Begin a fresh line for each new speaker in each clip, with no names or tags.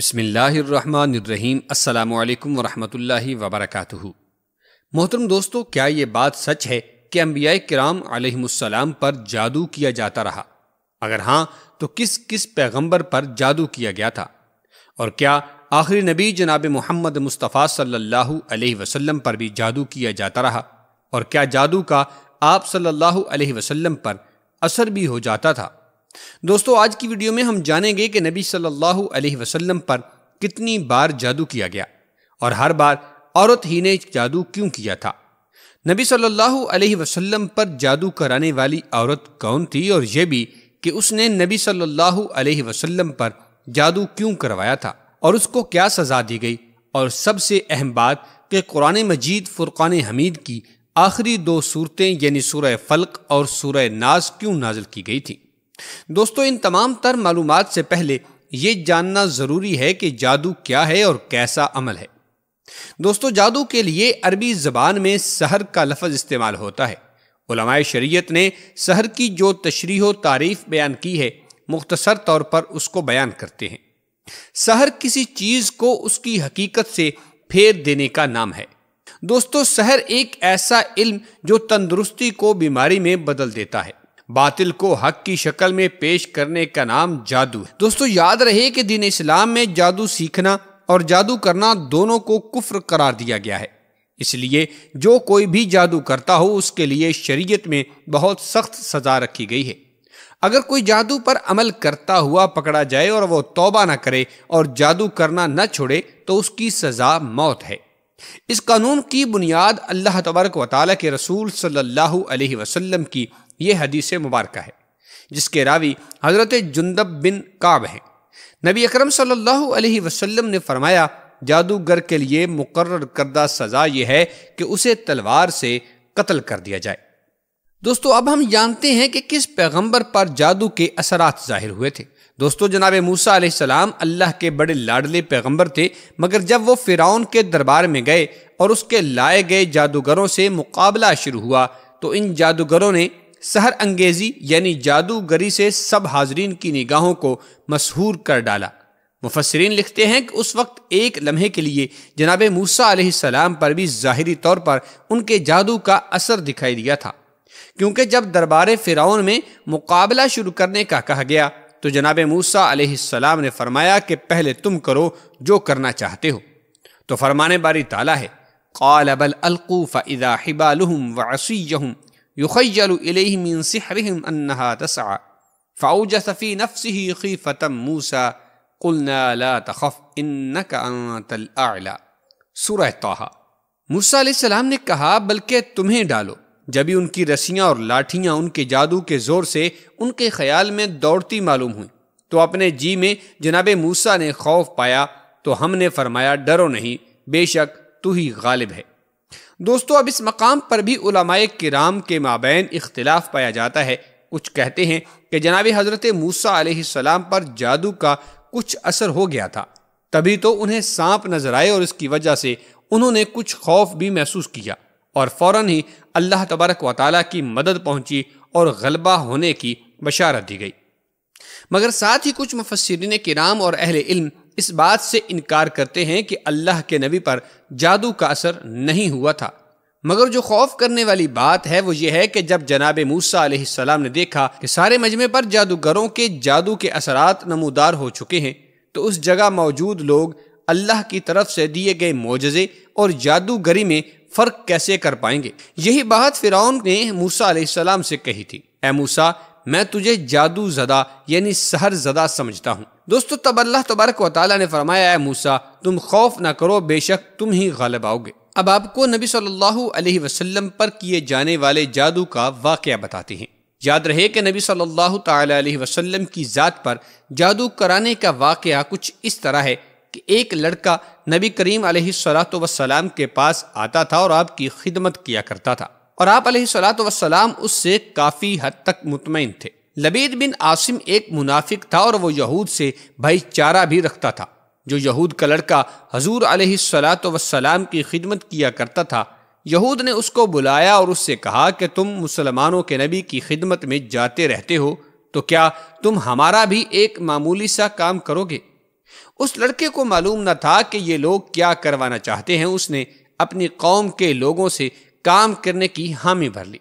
बसमीम् अल्लाम वरहमतुल्लि वबरकू मोहतरम दोस्तों क्या ये बात सच है कि अम्बिया कराम आलम पर जादू किया जाता रहा अगर हाँ तो किस किस पैगम्बर पर जादू किया गया था और क्या आखिरी नबी जनाब मोहम्मद मुस्तफ़ा सल्लल्लाहु अलैहि वसल्लम पर भी जादू किया जाता रहा और क्या जादू का आप सल्लल्लाहु अलैहि वसल्लम पर असर भी हो जाता था दोस्तों आज की वीडियो में हम जानेंगे कि नबी सल्लल्लाहु अलैहि वसल्लम पर कितनी बार जादू किया गया और हर बार औरत ही ने जादू क्यों किया था नबी सल्लल्लाहु अलैहि वसल्लम पर जादू कराने वाली औरत कौन थी और यह भी कि उसने नबी सल्लल्लाहु अलैहि वसल्लम पर जादू क्यों करवाया था और उसको क्या सज़ा दी गई और सबसे अहम बात कि कुरान मजीद फ़ुरक़ान हमीद की आखिरी दो सूरतें यानी सूरह फलक और सूरह नाज क्यों नाजिल की गई थी दोस्तों इन तमाम तर मालूम से पहले ये जानना ज़रूरी है कि जादू क्या है और कैसा अमल है दोस्तों जादू के लिए अरबी ज़बान में सहर का लफज इस्तेमाल होता है उलमाए शरीयत ने सहर की जो तशरी तारीफ बयान की है मुख्तसर तौर पर उसको बयान करते हैं सहर किसी चीज़ को उसकी हकीकत से फेर देने का नाम है दोस्तों सहर एक ऐसा इल्म जो तंदुरुस्ती को बीमारी में बदल देता है बातिल को हक की शक्ल में पेश करने का नाम जादू है दोस्तों याद रहे कि दिन इस्लाम में जादू सीखना और जादू करना दोनों को कुफ्र करार दिया गया है इसलिए जो कोई भी जादू करता हो उसके लिए शरीयत में बहुत सख्त सजा रखी गई है अगर कोई जादू पर अमल करता हुआ पकड़ा जाए और वह तोबा ना करे और जादू करना न छोड़े तो उसकी सजा मौत है इस कानून की बुनियाद अल्लाह तबरक वाली के रसूल सल्लल्लाहु अलैहि वसल्लम की ये हदीस मुबारक है जिसके रावी हज़रत जुंदब बिन काब हैं नबी अकरम सल्लल्लाहु अलैहि वसल्लम ने फरमाया जादूगर के लिए मुकर करदा सज़ा यह है कि उसे तलवार से कत्ल कर दिया जाए दोस्तों अब हम जानते हैं कि किस पैगंबर पर जादू के असरात जाहिर हुए थे दोस्तों जनाब मूसा सलाम अल्लाह के बड़े लाडले पैगंबर थे मगर जब वो फिराउन के दरबार में गए और उसके लाए गए जादूगरों से मुकाबला शुरू हुआ तो इन जादूगरों ने सहर अंगेजी यानी जादूगरी से सब हाजरीन की निगाहों को मशहूर कर डाला मुफसरीन लिखते हैं कि उस वक्त एक लम्हे के लिए जनाब मूसा सलाम पर भी ज़ाहरी तौर पर उनके जादू का असर दिखाई दिया था क्योंकि जब दरबार फ़िरौन में मुकाबला शुरू करने का कहा गया तो जनाब मूसा सलाम ने फरमाया कि पहले तुम करो जो करना चाहते हो तो फरमाने बारी ताला है युखयल मिन सिहरिम अन्नहा तसआ फ़ौजस फ़ी नफ्सिही खीफ़तम मूसा कुलना ला तखफ इन्नक अंतल आला सूरह तोहा मूसा सलाम ने कहा बल्कि तुम्हें डालो जब उनकी रस्सियाँ और लाठियाँ उनके जादू के ज़ोर से उनके ख्याल में दौड़ती मालूम हुई तो अपने जी में जनाब मूसा ने खौफ पाया तो हमने फरमाया डरो नहीं बेशक तू ही गालिब है दोस्तों अब इस मकाम पर भी उलमाए किराम के माबेन इख्तलाफ पाया जाता है कुछ कहते हैं कि जनाब हज़रत मूसा सलाम पर जादू का कुछ असर हो गया था तभी तो उन्हें सांप नजर आए और इसकी वजह से उन्होंने कुछ खौफ भी महसूस किया और फ़ौर ही अल्लाह तबारक वाली की मदद पहुंची और गलबा होने की बशारत दी गई मगर साथ ही कुछ मुफसरिन किराम और अहल इल्म इस बात से इनकार करते हैं कि अल्लाह के नबी पर जादू का असर नहीं हुआ था मगर जो खौफ करने वाली बात है वो ये है कि जब जनाब मूसा ने देखा कि सारे मजमे पर जादूगरों के जादू के असरात नमूदार हो चुके हैं तो उस जगह मौजूद लोग अल्लाह की तरफ से दिए गए मोजे और जादूगरी में फ़र्क कैसे कर पाएंगे यही बात फ़िरौन ने मूसा सलाम से कही थी ए मूसा मैं तुझे जादू जदा यानी सहर जदा समझता हूँ दोस्तों तब अल्लाह तबारक वाली ने फरमाया है मूसा तुम खौफ ना करो बेशक तुम ही गालब आओगे अब आपको नबी सल्लल्लाहु अलैहि वसल्लम पर किए जाने वाले जादू का वाक़ बताते हैं याद रहे कि नबी सल्लल्लाहु अलैहि वसल्लम की ज़ात पर जादू कराने का वाक़ कुछ इस तरह है कि एक लड़का नबी करीम सलात वसलाम के पास आता था और आपकी खिदमत किया करता था और आप सलाम उससे काफ़ी हद तक मुतमिन थे लबीद बिन आसिम एक मुनाफिक था और वो यहूद से भाईचारा भी रखता था जो यहूद का लड़का हजूर सलाम की खिदमत किया करता था यहूद ने उसको बुलाया और उससे कहा कि तुम मुसलमानों के नबी की खिदमत में जाते रहते हो तो क्या तुम हमारा भी एक मामूली सा काम करोगे उस लड़के को मालूम न था कि ये लोग क्या करवाना चाहते हैं उसने अपनी कौम के लोगों से काम करने की हामी भर ली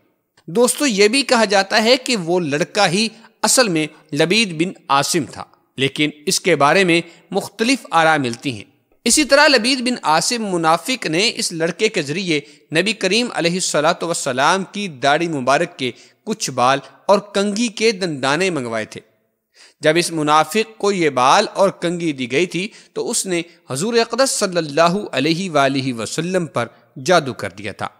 दोस्तों ये भी कहा जाता है कि वो लड़का ही असल में लबीद बिन आसिम था लेकिन इसके बारे में मुख्तलिफ आरा मिलती हैं इसी तरह लबीद बिन आसिम मुनाफिक ने इस लड़के के ज़रिए नबी करीम सलाम की दाढ़ी मुबारक के कुछ बाल और कंगी के दंदाने मंगवाए थे जब इस मुनाफिक को ये बाल और कंगी दी गई थी तो उसने हजूर अकदस सल्लल्लाहु अलैहि वसल्लम पर जादू कर दिया था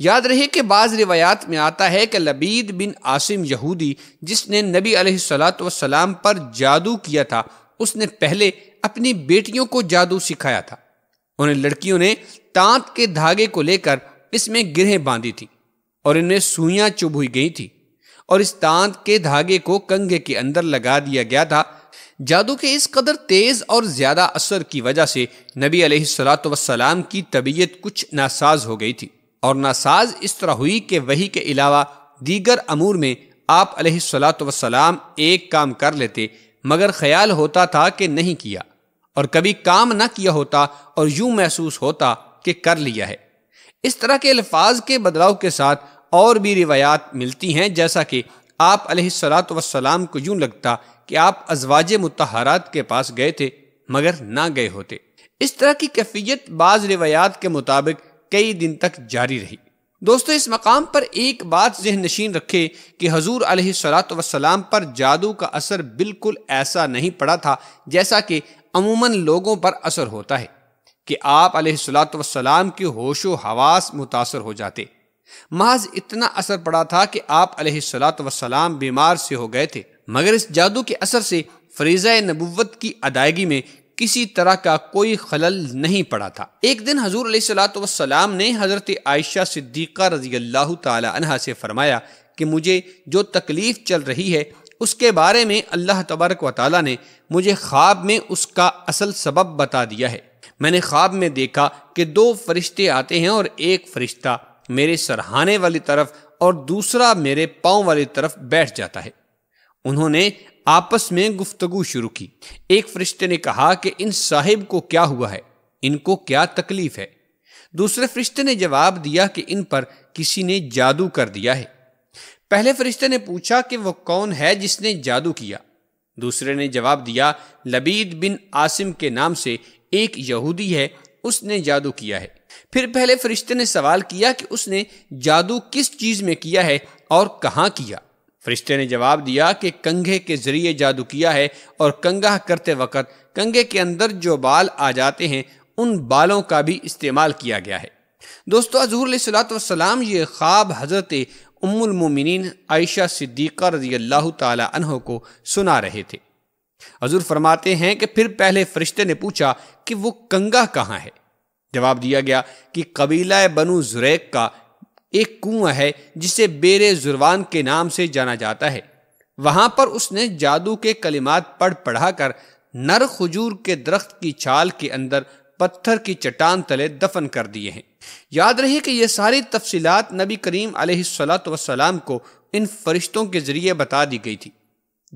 याद रहे कि बाज़ रिवायात में आता है कि लबीद बिन आसिम यहूदी जिसने नबी सलाम पर जादू किया था उसने पहले अपनी बेटियों को जादू सिखाया था उन्हें लड़कियों ने तांत के धागे को लेकर इसमें गिरहें बांधी थी और इनमें सुइयां चुभ हुई गई थी और इस तांत के धागे को कंगे के अंदर लगा दिया गया था जादू के इस कदर तेज और ज्यादा असर की वजह से नबी सलाम की तबीयत कुछ नासाज हो गई थी और नासाज इस तरह हुई कि वही के अलावा दीगर अमूर में आप सलाम एक काम कर लेते मगर ख्याल होता था कि नहीं किया और कभी काम ना किया होता और यूं महसूस होता कि कर लिया है इस तरह के अल्फाज के बदलाव के साथ और भी रिवायात मिलती हैं जैसा कि आप सलाम को यूं लगता कि आप अजवाज मतहरात के पास गए थे मगर ना गए होते इस तरह की कैफियत बाज़ रिवायात के मुताबिक कई दिन तक जारी रही दोस्तों इस मकाम पर एक बात जहन नशीन रखे कि हजूर सलाम पर जादू का असर बिल्कुल ऐसा नहीं पड़ा था जैसा कि अमूमन लोगों पर असर होता है कि आप सलाम के होशो हवास मुतासर हो जाते महज इतना असर पड़ा था कि आप सलाम बीमार से हो गए थे मगर इस जादू के असर से फरीजा नबूवत की अदायगी में किसी तरह का कोई खलल नहीं पड़ा था एक दिन हजूर सलाम ने हज़रत आयशा सिद्दीक़ा रजी अल्लाह तहा से फरमाया कि मुझे जो तकलीफ़ चल रही है उसके बारे में अल्लाह तबारक व ताली ने मुझे ख्वाब में उसका असल सबब बता दिया है मैंने ख्वाब में देखा कि दो फरिश्ते आते हैं और एक फरिश्ता मेरे सरहाने वाली तरफ और दूसरा मेरे पाँव वाली तरफ बैठ जाता है उन्होंने आपस में गुफ्तगु शुरू की एक फरिश्ते ने कहा कि इन साहिब को क्या हुआ है इनको क्या तकलीफ है दूसरे फरिश्ते ने जवाब दिया कि इन पर किसी ने जादू कर दिया है पहले फरिश्ते ने पूछा कि वह कौन है जिसने जादू किया दूसरे ने जवाब दिया लबीद बिन आसिम के नाम से एक यहूदी है उसने जादू किया है फिर पहले फरिश्ते ने सवाल किया कि उसने जादू किस चीज में किया है और कहाँ किया फरिश्ते ने जवाब दिया कि कंघे के ज़रिए जादू किया है और कंगा करते वक़्त कंघे के अंदर जो बाल आ जाते हैं उन बालों का भी इस्तेमाल किया गया है दोस्तों हजूर सलाम ये ख्वाब हज़रत उमिन आयशा सिद्दीक़ा रजी अल्लाह तह को सुना रहे थे हजूर फरमाते हैं कि फिर पहले फरिश्ते ने पूछा कि वो कंगा कहाँ है जवाब दिया गया कि कबीला बनु जुरैक का एक कुआं है जिसे बेरे जुर्वान के नाम से जाना जाता है वहां पर उसने जादू के कलिमात पढ़ पढ़ाकर नर खजूर के दरख्त की छाल के अंदर पत्थर की चट्टान तले दफन कर दिए हैं याद रहे कि ये सारी तफसीत नबी करीम सलाम को इन फरिश्तों के ज़रिए बता दी गई थी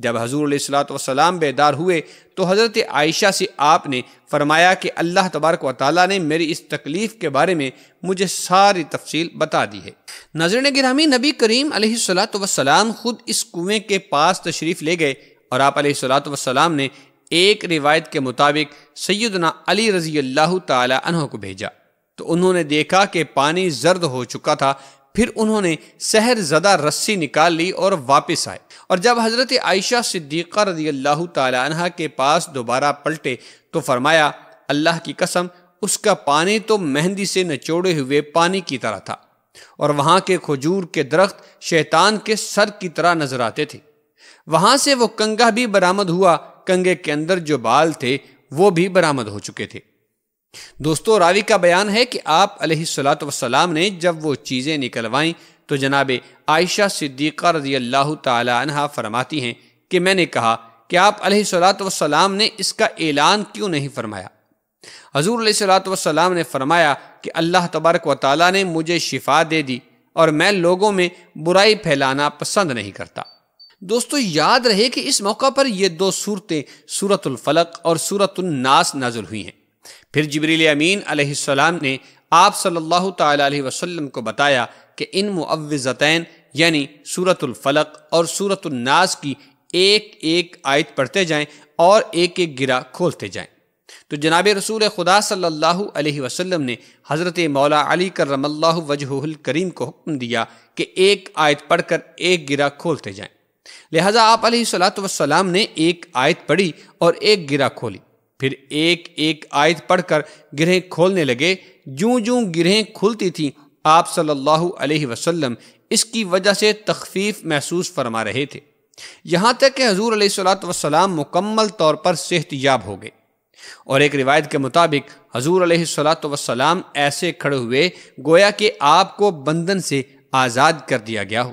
जब हजूर सलाम बेदार हुए तो हज़रत आयशा से आपने फरमाया कि अल्लाह तबारक व ने मेरी इस तकलीफ़ के बारे में मुझे सारी तफसील बता दी है नजर गिरामी नबी करीम सलाम खुद इस कुएँ के पास तशरीफ़ ले गए और आप सलाम ने एक रिवायत के मुताबिक सैदना अली रजी अल्लाह तह को भेजा तो उन्होंने देखा कि पानी जर्द हो चुका था फिर उन्होंने शहर ज़दा रस्सी निकाल ली और वापस आए और जब हज़रत आयशा सिद्दीक़ा रजी अल्लाह तह के पास दोबारा पलटे तो फरमाया अल्लाह की कसम उसका पानी तो मेहंदी से नचोड़े हुए पानी की तरह था और वहाँ के खजूर के दरख्त शैतान के सर की तरह नजर आते थे वहाँ से वो कंगा भी बरामद हुआ कंगे के अंदर जो बाल थे वो भी बरामद हो चुके थे दोस्तों रावी का बयान है कि आप सलाम ने जब वो चीज़ें निकलवाईं तो जनाब आयशा सिद्दीक़ा रजी अल्लाह तहा फरमाती हैं कि मैंने कहा कि आप सलाम ने इसका ऐलान क्यों नहीं फरमाया हजूर सलाम ने फरमाया कि अल्लाह तबारक व ताली ने मुझे शिफा दे दी और मैं लोगों में बुराई फैलाना पसंद नहीं करता दोस्तों याद रहे कि इस मौका पर ये दो सूरतें सूरतुल फलक और सूरतुल नास नाजुल हुई हैं फिर जबरील अमीन अलैहिस्सलाम ने आप सल्लल्लाहु अलैहि वसल्लम को बताया कि इन मुआवज़तैन यानी सूरतुल और सूरतुल की एक एक आयत पढ़ते जाएं और एक एक गिरा खोलते जाएं तो जनाब रसूल खुदा सल्लल्लाहु अलैहि वसल्लम ने हज़रत मौला अली करमल्ला वजहुल करीम को हुक्म दिया कि एक आयत पढ़कर एक गिरा खोलते जाएं लिहाजा आप वसलाम ने एक आयत पढ़ी और एक गिरा खोली फिर एक एक आयत पढ़कर गिरहें खोलने लगे जूं जूं गिरहें खुलती थीं आप सल्लल्लाहु अलैहि वसल्लम इसकी वजह से तखफीफ महसूस फरमा रहे थे यहाँ तक कि हजूर सलाम मुकम्मल तौर पर सेहत याब हो गए और एक रिवायत के मुताबिक हजूर सलाम ऐसे खड़े हुए गोया कि आपको बंधन से आज़ाद कर दिया गया हो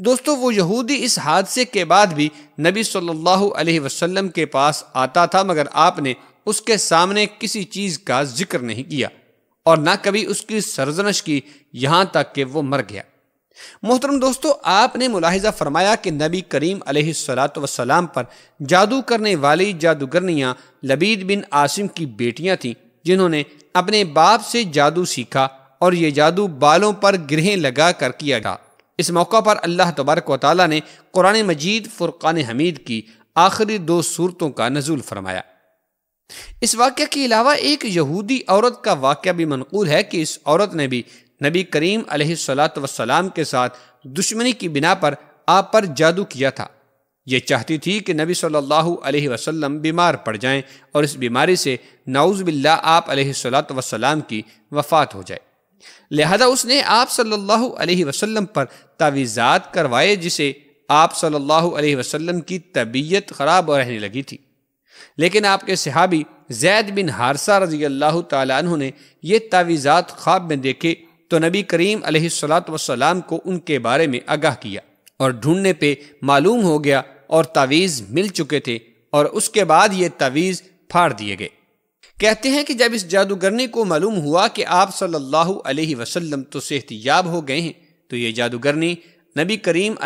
दोस्तों वो यहूदी इस हादसे के बाद भी नबी सल्लल्लाहु अलैहि वसल्लम के पास आता था मगर आपने उसके सामने किसी चीज़ का जिक्र नहीं किया और ना कभी उसकी सरजनश की यहाँ तक कि वो मर गया मोहतरम दोस्तों आपने मुलाहिजा फरमाया कि नबी करीम सलाम पर जादू करने वाली जादूगरनियाँ लबीद बिन आसिम की बेटियाँ थीं जिन्होंने अपने बाप से जादू सीखा और ये जादू बालों पर गिरहें लगा कर किया गया इस मौका पर अल्लाह तबारक वाली ने कुरान मजीद फ़ुरक़ान हमीद की आखिरी दो सूरतों का नजूल फरमाया इस वाक्य के अलावा एक यहूदी औरत का वाक़ भी मनकूल है कि इस औरत ने भी नबी करीम सलाम के साथ दुश्मनी की बिना पर आप पर जादू किया था ये चाहती थी कि नबी सल्लल्लाहु अलैहि वसल्लम बीमार पड़ जाएं और इस बीमारी से नाउज़ बिल्ला आप सलाम की वफ़ात हो जाए लिहाजा उसने आप सल्लल्लाहु अलैहि वसल्लम पर तावीज़ात करवाए जिसे आप सल्लल्लाहु अलैहि वसल्लम की तबीयत ख़राब रहने लगी थी लेकिन आपके सहाबी जैद बिन हारसा रजी अल्लाह तु ने ये तावीज़ात ख्वाब में देखे तो नबी करीम वसलाम को उनके बारे में आगाह किया और ढूंढने पे मालूम हो गया और तावीज़ मिल चुके थे और उसके बाद ये तावीज़ फाड़ दिए गए कहते हैं कि जब इस जादूगरनी को मालूम हुआ कि आप सल्लल्लाहु अलैहि वसल्लम तो सेहतियाब हो गए हैं तो ये जादूगरनी नबी करीम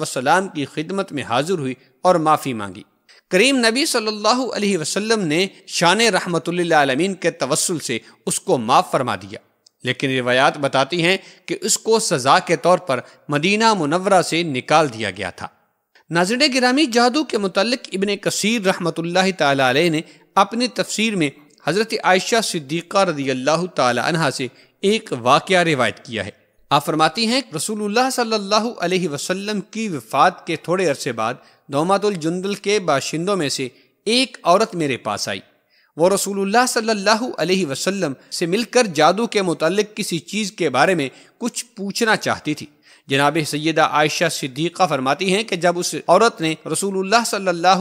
वसलाम की खिदमत में हाजिर हुई और माफ़ी मांगी करीम नबी सल्लल्लाहु अलैहि वसल्लम ने शान रहमतमीन के तवसल से उसको माफ़ फरमा दिया लेकिन रिवायात बताती हैं कि उसको सज़ा के तौर पर मदीना मुनवरा से निकाल दिया गया था नाजर गिरामी जादू के मुतल इबन कसीर रहमत ने अपनी तफसीर में हज़रत आयशा सिद्दीक़ा रदी अल्लाह तह से एक वाक़ रिवायत किया है आप फरमाती हैं रसूलुल्लाह सल्लल्लाहु अलैहि वसल्लम की वफ़ात के थोड़े अरसे बाद दोमातुलजुंदल के बाशिंदों में से एक औरत मेरे पास आई वो रसूलुल्लाह सल्लल्लाहु अलैहि वसल्लम से मिलकर जादू के मुतलक किसी चीज़ के बारे में कुछ पूछना चाहती थी जनाब सैदा आयशा सिद्दीक़ा फरमाती हैं कि जब उस औरत ने रसूल सल्ला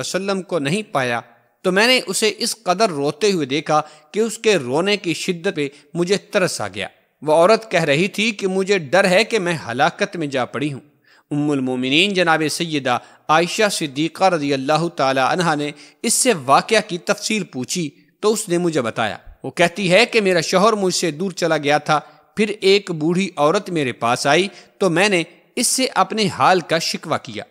वसलम को नहीं पाया तो मैंने उसे इस कदर रोते हुए देखा कि उसके रोने की शिद्दत पे मुझे तरस आ गया वह औरत कह रही थी कि मुझे डर है कि मैं हलाकत में जा पड़ी हूँ उम्मुलमोमिन जनाब सैदा आयशा सिद्दीक़ा रजी अल्लाह तहा ने इससे वाक़ की तफसील पूछी तो उसने मुझे बताया वो कहती है कि मेरा शोहर मुझसे दूर चला गया था फिर एक बूढ़ी औरत मेरे पास आई तो मैंने इससे अपने हाल का शिकवा किया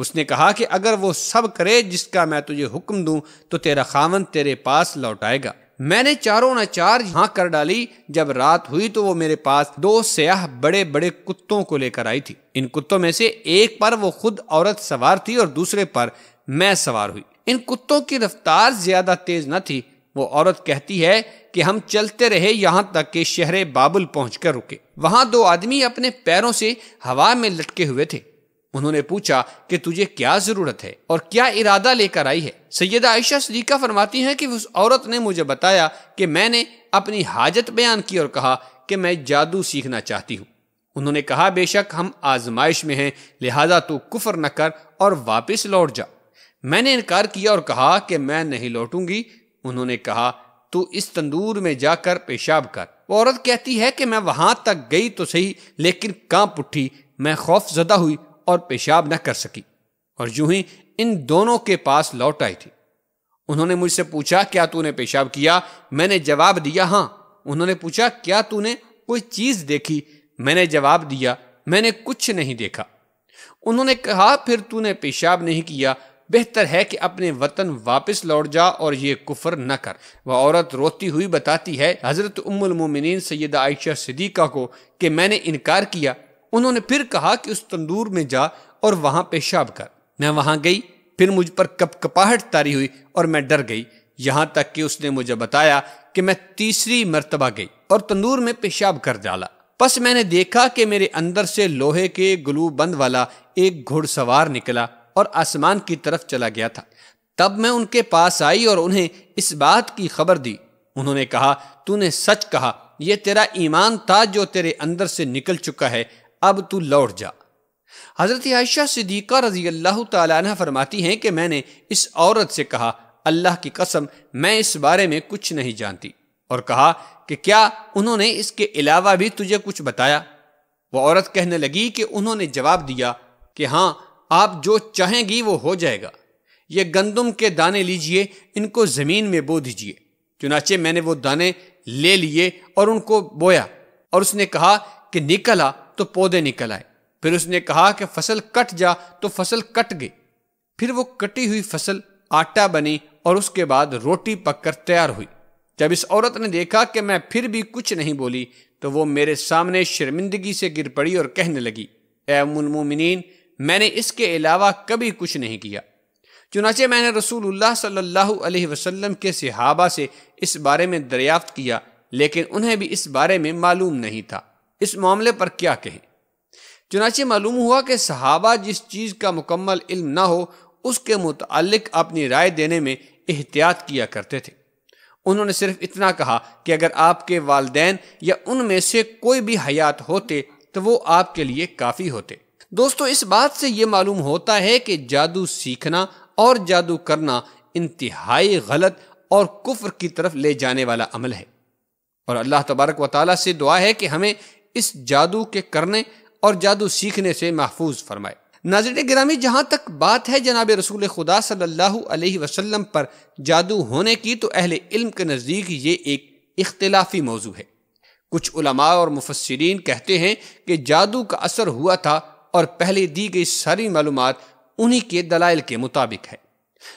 उसने कहा कि अगर वो सब करे जिसका मैं तुझे हुक्म दूं तो तेरा खावन तेरे पास लौटाएगा मैंने चारों नाचार यहाँ कर डाली जब रात हुई तो वो मेरे पास दो सयाह बड़े बड़े कुत्तों को लेकर आई थी इन कुत्तों में से एक पर वो खुद औरत सवार थी और दूसरे पर मैं सवार हुई इन कुत्तों की रफ्तार ज्यादा तेज न थी वो औरत कहती है कि हम चलते रहे यहाँ तक के शहर बाबुल पहुंचकर रुके वहां दो आदमी अपने पैरों से हवा में लटके हुए थे उन्होंने पूछा कि तुझे क्या जरूरत है और क्या इरादा लेकर आई है सैयद आयशा सदीका फरमाती हैं कि उस औरत ने मुझे बताया कि मैंने अपनी हाजत बयान की और कहा कि मैं जादू सीखना चाहती हूँ उन्होंने कहा बेशक हम आजमाइश में हैं लिहाजा तू कुफर न कर और वापस लौट जा मैंने इनकार किया और कहा कि मैं नहीं लौटूंगी उन्होंने कहा तू इस तंदूर में जाकर पेशाब कर वो औरत कहती है कि मैं वहां तक गई तो सही लेकिन कांप उठी मैं खौफ जदा हुई और पेशाब न कर सकी और यूं ही इन दोनों के पास लौट आई थी उन्होंने मुझसे पूछा क्या तूने पेशाब किया मैंने जवाब दिया हाँ उन्होंने पूछा क्या तूने कोई चीज देखी मैंने जवाब दिया मैंने कुछ नहीं देखा उन्होंने कहा फिर तूने पेशाब नहीं किया बेहतर है कि अपने वतन वापस लौट जा और ये कुफर न कर वह औरत रोती हुई बताती है हज़रत उम्मुल मोमिनीन सैदा आयशा सिद्दीका को कि मैंने इनकार किया उन्होंने फिर कहा कि उस तंदूर में जा और वहां पेशाब कर मैं वहां गई फिर मुझ पर कपकपाहट तारी हुई और मैं डर गई यहां तक कि उसने मुझे बताया कि मैं तीसरी मर्तबा गई और तंदूर में पेशाब कर डाला बस मैंने देखा कि मेरे अंदर से लोहे के ग्लू बंद वाला एक घुड़सवार निकला और आसमान की तरफ चला गया था तब मैं उनके पास आई और उन्हें इस बात की खबर दी उन्होंने कहा तूने सच कहा यह तेरा ईमान था जो तेरे अंदर से निकल चुका है अब तू लौट जा हज़रत आयशा सिद्दीक़ा रजी अल्लाह तह फरमाती हैं कि मैंने इस औरत से कहा अल्लाह की कसम मैं इस बारे में कुछ नहीं जानती और कहा कि क्या उन्होंने इसके अलावा भी तुझे कुछ बताया वह औरत कहने लगी कि उन्होंने जवाब दिया कि हाँ आप जो चाहेंगी वो हो जाएगा ये गंदम के दाने लीजिए इनको ज़मीन में बो दीजिए चुनाचे मैंने वो दाने ले लिए और उनको बोया और उसने कहा कि निकला तो पौधे निकल आए फिर उसने कहा कि फसल कट जा तो फसल कट गई फिर वो कटी हुई फसल आटा बनी और उसके बाद रोटी पककर तैयार हुई जब इस औरत ने देखा कि मैं फिर भी कुछ नहीं बोली तो वो मेरे सामने शर्मिंदगी से गिर पड़ी और कहने लगी एमिन मैंने इसके अलावा कभी कुछ नहीं किया चुनाचे मैंने रसूलुल्लाह सल्लल्लाहु अलैहि वसल्लम के सिहाबा से इस बारे में दरियाफ्त किया लेकिन उन्हें भी इस बारे में मालूम नहीं था इस मामले पर क्या कहें चुनाचे मालूम हुआ कि सहाबा जिस चीज़ का मुकम्मल इल्म ना हो उसके मुतलक अपनी राय देने में एहतियात किया करते थे उन्होंने सिर्फ इतना कहा कि अगर आपके वालदेन या उनमें से कोई भी हयात होते तो वो आपके लिए काफ़ी होते दोस्तों इस बात से यह मालूम होता है कि जादू सीखना और जादू करना इंतहाई गलत और कुफर की तरफ ले जाने वाला अमल है और अल्लाह तबारक व ताली से दुआ है कि हमें इस जादू के करने और जादू सीखने से महफूज फरमाए नाजर ग्रामी जहाँ तक बात है जनाब रसूल खुदा सल्लल्लाहु अलैहि वसल्लम पर जादू होने की तो अहले इल्म के नज़दीक ये एक इख्तलाफी मौजू है कुछ उलमा और मुफसरीन कहते हैं कि जादू का असर हुआ था और पहले दी गई सारी मालूम उन्हीं के दलाइल के मुताबिक है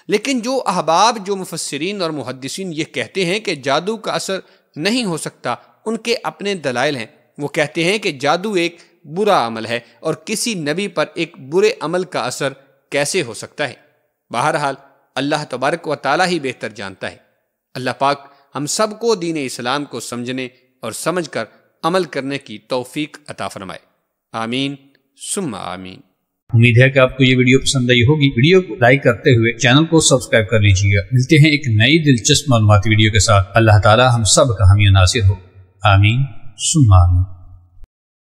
लेकिन जो अहबाब जो मुफसरीन और मुहदसिन ये कहते हैं कि जादू का असर नहीं हो सकता उनके अपने दलाइल हैं वो कहते हैं कि जादू एक बुरा अमल है और किसी नबी पर एक बुरे अमल का असर कैसे हो सकता है बहरहाल अल्लाह तबारक व ताली ही बेहतर जानता है अल्लाह पाक हम सबको दीन इस्लाम को समझने और समझ कर अमल करने की तोफीक अता फरमाए आमीन सुम आमीन उम्मीद है कि आपको ये वीडियो पसंद आई होगी वीडियो को लाइक करते हुए चैनल को सब्सक्राइब कर लीजिएगा मिलते हैं एक नई दिलचस्प मालूमती वीडियो के साथ अल्लाह ताला हम सब का हमी नासिर हो आमीन 是吗？